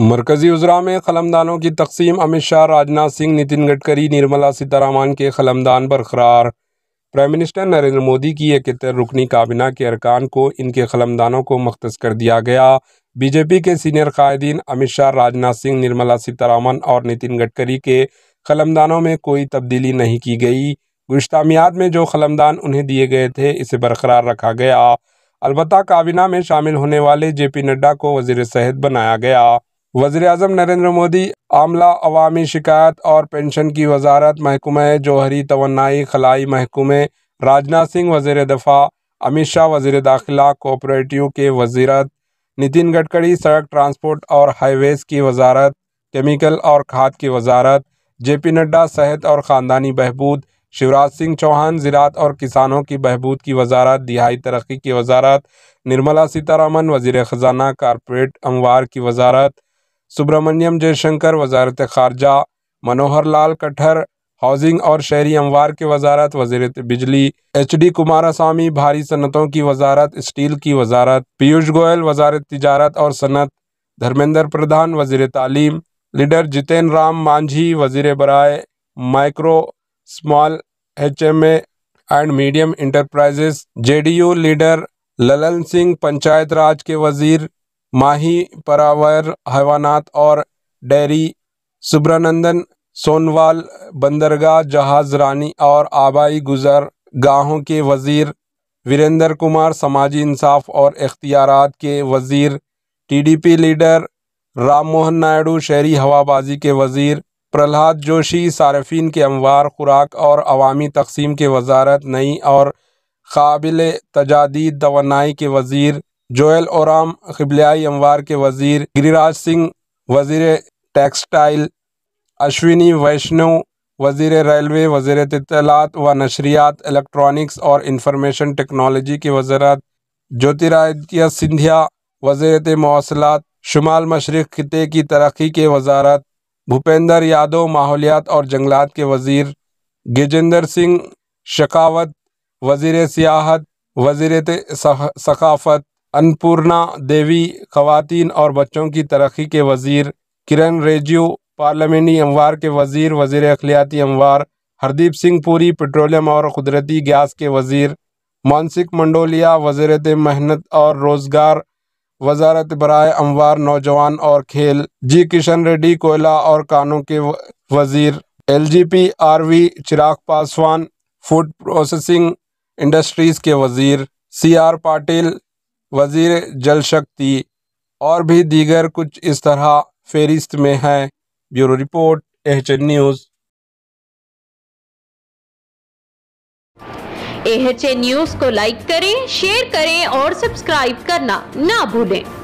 मरकज़ी उजरा में ख़लमदानों की तकसीम अमित शाह राजनाथ सिंह नितिन गडकरी निर्मला सीतारामन के ख़लमदान बरकरार प्राइम मिनिस्टर नरेंद्र मोदी की इकहत्तर रुकनी काबिना के अरकान को इनके ख़लमदानों को मख्तस कर दिया गया बीजेपी के सीनियर कायदीन अमित शाह राजनाथ सिंह निर्मला सीतारामन और नितिन गडकरी के ख़लमदानों में कोई तब्दीली नहीं की गई गुश्तामियात में जो ख़लमदान उन्हें दिए गए थे इसे बरकरार रखा गया अलबत् काबिना में शामिल होने वाले जे पी नड्डा को वजीर सेहत बनाया गया वज़ी अजम नरेंद्र मोदी आमला अवामी शिकायत और पेंशन की वजारत महकमे जौहरी तो खलाई महकमे राजनाथ सिंह वजीर दफ़ा अमित शाह वजीर दाखिला कोऑपरेटिव के वजीरत नितिन गडकरी सड़क ट्रांसपोर्ट और हाईवेज़ की वजारत केमिकल और खाद की वजारत जे पी नड्डा सेहत और ख़ानदानी बहबूद शिवराज सिंह चौहान ज़रात और किसानों की बहबूद की वजारत दिहाई तरक्की की वजारत निर्मला सीतारामन वजीर ख़जाना कॉरपोरेट अमवार की वजारत सुब्रमण्यम जयशंकर वजारत खारजा मनोहर लाल कटहर हाउसिंग और शहरी अमवार की वजारत वजीरत बिजली एच डी कुमारास्वामी भारी सनतों की वजारत स्टील की वजारत पीयूष गोयल वजारत तजारत और सनत धर्मेंद्र प्रधान वजीर तालीम लीडर जितेन राम मांझी वजीर बराए माइक्रो स्मॉल एच एम एंड मीडियम इंटरप्राइजेस यू लीडर ललन सिंह पंचायत राज के वजीर माही परावर हवानात और डेरी सुब्रनंदन सोनवाल बंदरगाह जहाज़ रानी और आबाई गुजर गाहों के वज़ीर वीरेंद्र कुमार समाजी इंसाफ और इख्तियारत के वज़ीर टीडीपी लीडर राम मोहन नायडू शहरी हवाबाजी के वज़ीर प्रहलाद जोशी सार्फिन के अमवार खुराक और अवामी तकसीम के वजारत नई और काबिल तजादीद तोनाई के वज़ीर जोयल ओराम कबलियाई अमवार के वजीर गिरिराज सिंह वजीर टेक्सटाइल अश्विनी वैष्णव वजीर रेलवे वजीर तलात व नशरियात इलेक्ट्रॉनिक्स और इंफॉर्मेशन टेक्नोलॉजी की वज़ारत ज्योतिरादित्य सिंधिया वजीर मौसलात शुमाल मशरक़ खत्े की तरक्की के वजारत भूपेंद्र यादव माहौलियात और जंगलात के वजीर गजेंद्र सिंह शकावत वजीर सियाहत वजीर सकाफ़त अन्नपूर्णा देवी खवतिन और बच्चों की तरक्की के वजीर किरण रेजू पार्लियामेंटी अमवार के वजीर वजीर अखिलियाती अमवार हरदीप सिंह पुरी पेट्रोलियम और कुदरती गैस के वजीर मानसिक मंडोलिया वजारत मेहनत और रोज़गार वजारत बरए अमवार नौजवान और खेल जी किशन रेड्डी कोयला और कानों के वजीर L G P R V Chirag Paswan food processing industries के वजीर सी आर पाटिल वज़ीर जल शक्ति और भी दीगर कुछ इस तरह फहरिस्त में हैं bureau report H news H news को लाइक करें शेयर करें और सब्सक्राइब करना ना भूलें